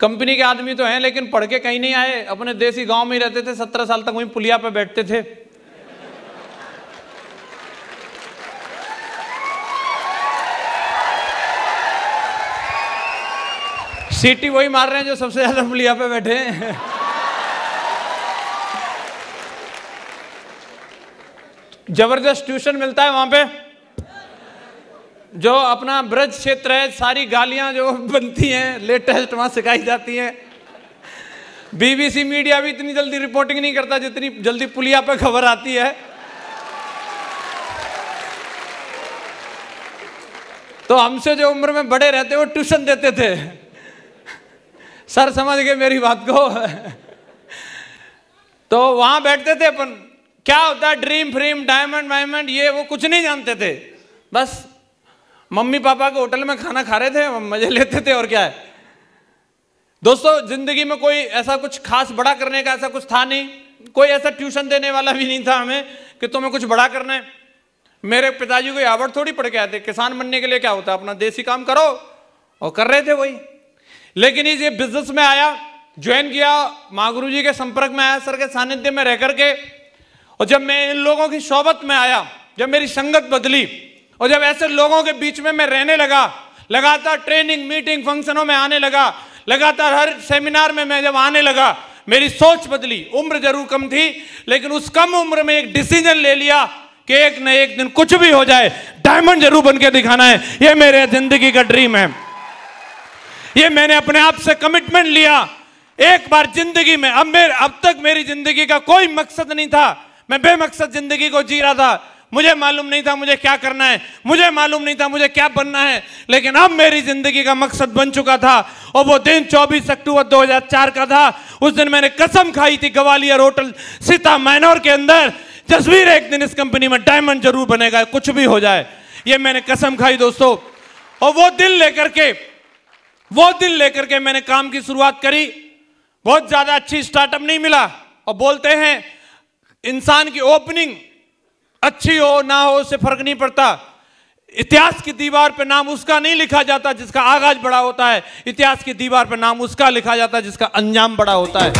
company के आदमी तो हैं लेकिन पढ़ के कहीं नहीं आए अपने देसी गांव में ही रहते थे सत्रह साल तक वहीं पुलिया पे बैठते थे सीटी वही मार रहे हैं जो सबसे ज्यादा पुलिया पे बैठे हैं जबरदस्त ट्यूशन मिलता है वहां पे जो अपना ब्रज क्षेत्र है सारी गालियां जो बनती हैं लेटेस्ट वहां सिखाई जाती हैं बीबीसी मीडिया भी इतनी जल्दी रिपोर्टिंग नहीं करता जितनी जल्दी पुलिया पे खबर आती है तो हमसे जो उम्र में बड़े रहते वो ट्यूशन देते थे सर समझ गए मेरी बात को तो वहां बैठते थे अपन क्या होता है ड्रीम फ्रीम डायमंड वायमंड ये वो कुछ नहीं जानते थे बस मम्मी पापा के होटल में खाना खा रहे थे मजे लेते थे और क्या है दोस्तों जिंदगी में कोई ऐसा कुछ खास बड़ा करने का ऐसा कुछ था नहीं कोई ऐसा ट्यूशन देने वाला भी नहीं था हमें कि तुम्हें कुछ बड़ा करना है मेरे पिताजी को आवड़ थोड़ी पड़ के आते किसान बनने के लिए क्या होता अपना देसी काम करो और कर रहे थे वही लेकिन ये बिजनेस में आया ज्वाइन किया महागुरु जी के संपर्क में आया सर के सानिध्य में रह करके और जब मैं इन लोगों की सोबत में आया जब मेरी संगत बदली और जब ऐसे लोगों के बीच में मैं रहने लगा लगातार ट्रेनिंग मीटिंग फंक्शनों में आने लगा लगातार हर सेमिनार में मैं जब आने लगा मेरी सोच बदली उम्र जरूर कम थी लेकिन उस कम उम्र में एक डिसीजन ले लिया कि एक न एक दिन कुछ भी हो जाए डायमंड जरूर बन के दिखाना है ये मेरे जिंदगी का ड्रीम है ये मैंने अपने आप से कमिटमेंट लिया एक बार जिंदगी में अब मेरे अब तक मेरी जिंदगी का कोई मकसद नहीं था मैं बेमकसद जिंदगी को जी रहा था मुझे मालूम नहीं था मुझे क्या करना है मुझे मालूम नहीं था मुझे क्या बनना है लेकिन अब मेरी जिंदगी का मकसद बन चुका था और वो दिन 24 अक्टूबर 2004 का था उस दिन मैंने कसम खाई थी ग्वालियर होटल सीता मैनोर के अंदर जसवीर एक दिन इस कंपनी में डायमंड जरूर बनेगा कुछ भी हो जाए ये मैंने कसम खाई दोस्तों और वो दिल लेकर के वो दिल लेकर के मैंने काम की शुरुआत करी बहुत ज्यादा अच्छी स्टार्टअप नहीं मिला और बोलते हैं इंसान की ओपनिंग अच्छी हो ना हो उससे फर्क नहीं पड़ता इतिहास की दीवार पर नाम उसका नहीं लिखा जाता जिसका आगाज बड़ा होता है इतिहास की दीवार पर नाम उसका लिखा जाता है जिसका अंजाम बड़ा होता है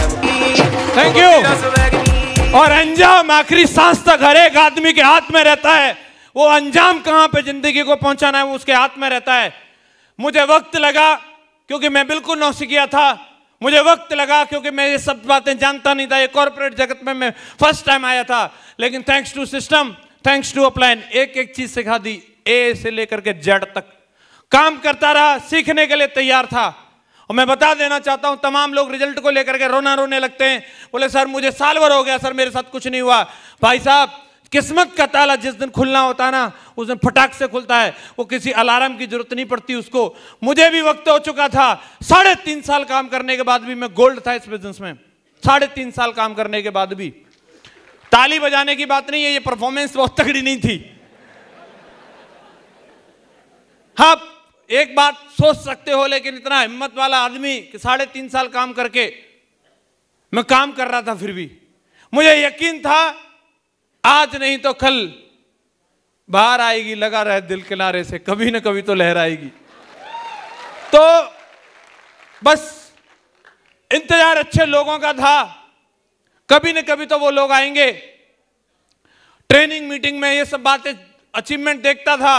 थैंक यू और अंजाम आखिरी सांस तक हर एक आदमी के हाथ में रहता है वो अंजाम कहां पे जिंदगी को पहुंचाना है वो उसके हाथ में रहता है मुझे वक्त लगा क्योंकि मैं बिल्कुल नौसिकिया था मुझे वक्त लगा क्योंकि मैं ये सब बातें जानता नहीं था ये कॉरपोरेट जगत में मैं फर्स्ट टाइम आया था लेकिन thanks to system thanks to upline एक एक चीज सिखा दी ए से लेकर के जेड तक काम करता रहा सीखने के लिए तैयार था और मैं बता देना चाहता हूं तमाम लोग रिजल्ट को लेकर के रोना रोने लगते हैं बोले सर मुझे साल भर हो गया सर मेरे साथ कुछ नहीं हुआ भाई साहब किस्मत का ताला जिस दिन खुलना होता है ना उस दिन फटाक से खुलता है वो किसी अलार्म की जरूरत नहीं पड़ती उसको मुझे भी वक्त हो चुका था साढ़े तीन साल काम करने के बाद भी मैं गोल्ड था इस बिजनेस में साढ़े तीन साल काम करने के बाद भी ताली बजाने की बात नहीं है ये परफॉर्मेंस बहुत तगड़ी नहीं थी हाँ एक बात सोच सकते हो लेकिन इतना हिम्मत वाला आदमी कि साढ़े तीन साल काम करके मैं काम कर रहा था फिर भी मुझे यकीन था आज नहीं तो कल बाहर आएगी लगा रहे दिल किनारे से कभी ना कभी तो लहराएगी तो बस इंतजार अच्छे लोगों का था कभी न कभी तो वो लोग आएंगे ट्रेनिंग मीटिंग में ये सब बातें अचीवमेंट देखता था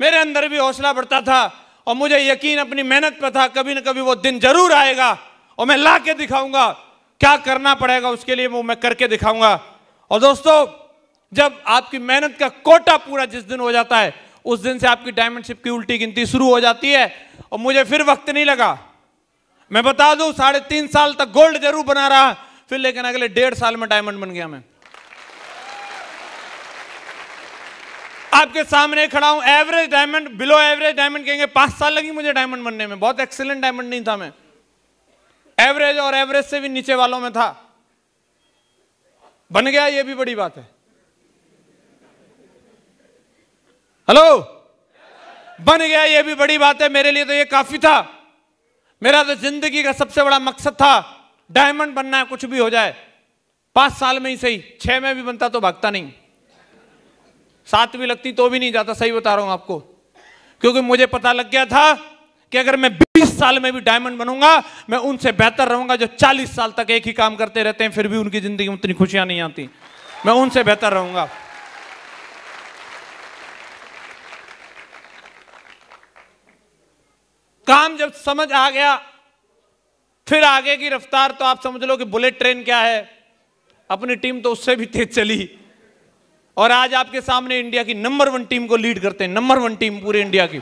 मेरे अंदर भी हौसला बढ़ता था और मुझे यकीन अपनी मेहनत पर था कभी ना कभी वो दिन जरूर आएगा और मैं ला के दिखाऊंगा क्या करना पड़ेगा उसके लिए वो मैं करके दिखाऊंगा और दोस्तों जब आपकी मेहनत का कोटा पूरा जिस दिन हो जाता है उस दिन से आपकी डायमंडशिप की उल्टी गिनती शुरू हो जाती है और मुझे फिर वक्त नहीं लगा मैं बता दू साढ़े तीन साल तक गोल्ड जरूर बना रहा फिर लेकिन अगले डेढ़ साल में डायमंड बन गया मैं आपके सामने खड़ा हूं average diamond below average diamond कहेंगे पांच साल लगी मुझे डायमंड बनने में बहुत एक्सीलेंट डायमंड नहीं था मैं एवरेज और एवरेज से भी नीचे वालों में था बन गया ये भी बड़ी बात है हेलो बन गया ये भी बड़ी बात है मेरे लिए तो ये काफी था मेरा तो जिंदगी का सबसे बड़ा मकसद था डायमंड बनना है कुछ भी हो जाए पांच साल में ही सही छह में भी बनता तो भागता नहीं सात भी लगती तो भी नहीं जाता सही बता रहा हूं आपको क्योंकि मुझे पता लग गया था कि अगर मैं बीस साल में भी डायमंड बनूंगा मैं उनसे बेहतर रहूंगा जो चालीस साल तक एक ही काम करते रहते हैं फिर भी उनकी जिंदगी में उतनी खुशियां नहीं आती मैं उनसे बेहतर रहूंगा काम जब समझ आ गया फिर आगे की रफ्तार तो आप समझ लो कि बुलेट ट्रेन क्या है अपनी टीम तो उससे भी तेज चली और आज आपके सामने इंडिया की नंबर वन टीम को लीड करते हैं नंबर वन टीम पूरे इंडिया की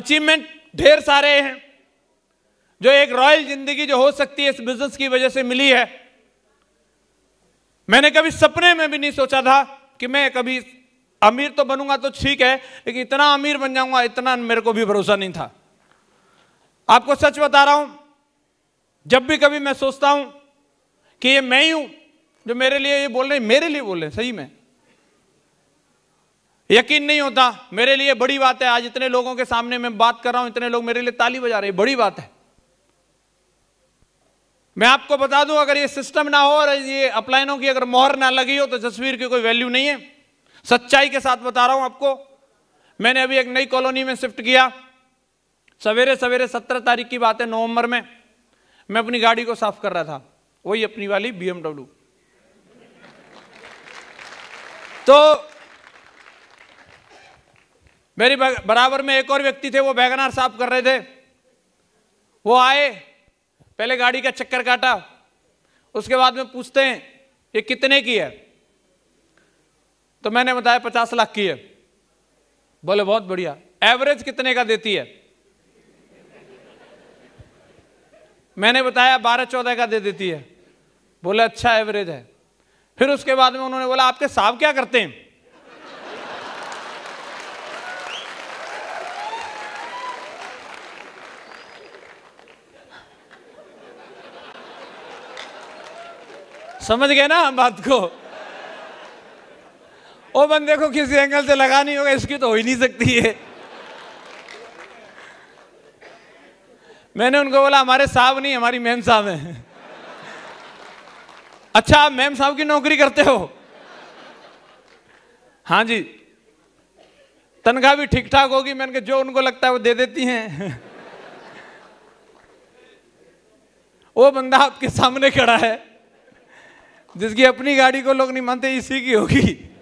अचीवमेंट ढेर सारे हैं जो एक रॉयल जिंदगी जो हो सकती है इस बिजनेस की वजह से मिली है मैंने कभी सपने में भी नहीं सोचा था कि मैं कभी अमीर तो बनूंगा तो ठीक है लेकिन इतना अमीर बन जाऊंगा इतना मेरे को भी भरोसा नहीं था आपको सच बता रहा हूं जब भी कभी मैं सोचता हूं कि ये मैं ही हूं जो मेरे लिए ये बोल रहे मेरे लिए बोल रहे सही में यकीन नहीं होता मेरे लिए बड़ी बात है आज इतने लोगों के सामने मैं बात कर रहा हूं इतने लोग मेरे लिए ताली बजा रहे बड़ी बात है मैं आपको बता दूं अगर ये सिस्टम ना हो और ये अपलाइनों की अगर मोहर ना लगी हो तो तस्वीर की कोई वैल्यू नहीं है सच्चाई के साथ बता रहा हूं आपको मैंने अभी एक नई कॉलोनी में शिफ्ट किया सवेरे सवेरे सत्रह तारीख की बात है नवंबर में मैं अपनी गाड़ी को साफ कर रहा था वही अपनी वाली बी तो मेरी बराबर में एक और व्यक्ति थे वो बैगनार साफ कर रहे थे वो आए पहले गाड़ी का चक्कर काटा उसके बाद में पूछते हैं ये कितने की है तो मैंने बताया पचास लाख की है बोले बहुत बढ़िया एवरेज कितने का देती है मैंने बताया बारह चौदह का दे देती है बोले अच्छा एवरेज है फिर उसके बाद में उन्होंने बोला आपके साहब क्या करते हैं समझ गए ना हम बात को ओ बंदे को किसी एंगल से लगा नहीं होगा इसकी तो हो ही नहीं सकती है मैंने उनको बोला हमारे साहब नहीं हमारी मैम साहब हैं अच्छा आप मैम साहब की नौकरी करते हो हाँ जी तनख्वाह भी ठीक ठाक होगी मैंने जो उनको लगता है वो दे देती हैं वो बंदा आपके सामने खड़ा है जिसकी अपनी गाड़ी को लोग नहीं मानते इसी की होगी